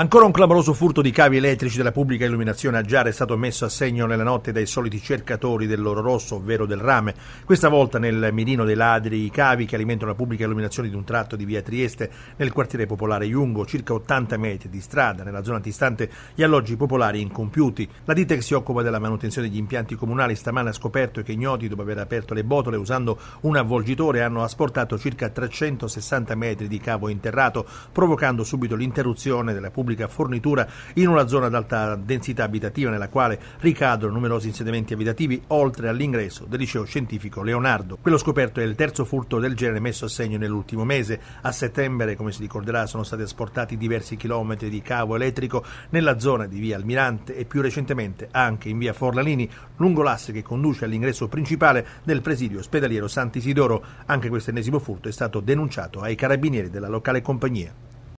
Ancora un clamoroso furto di cavi elettrici della pubblica illuminazione a Giara è stato messo a segno nella notte dai soliti cercatori dell'oro rosso, ovvero del rame. Questa volta nel mirino dei ladri i cavi che alimentano la pubblica illuminazione di un tratto di via Trieste nel quartiere popolare Jungo, circa 80 metri di strada, nella zona antistante gli alloggi popolari incompiuti. La ditta che si occupa della manutenzione degli impianti comunali stamane ha scoperto che i gnoti, dopo aver aperto le botole usando un avvolgitore, hanno asportato circa 360 metri di cavo interrato, provocando subito l'interruzione della pubblica pubblica fornitura in una zona ad alta densità abitativa nella quale ricadono numerosi insediamenti abitativi oltre all'ingresso del liceo scientifico Leonardo. Quello scoperto è il terzo furto del genere messo a segno nell'ultimo mese. A settembre, come si ricorderà, sono stati asportati diversi chilometri di cavo elettrico nella zona di via Almirante e più recentemente anche in via Forlanini, lungo l'asse che conduce all'ingresso principale del presidio ospedaliero Sant'Isidoro. Anche questo ennesimo furto è stato denunciato ai carabinieri della locale compagnia.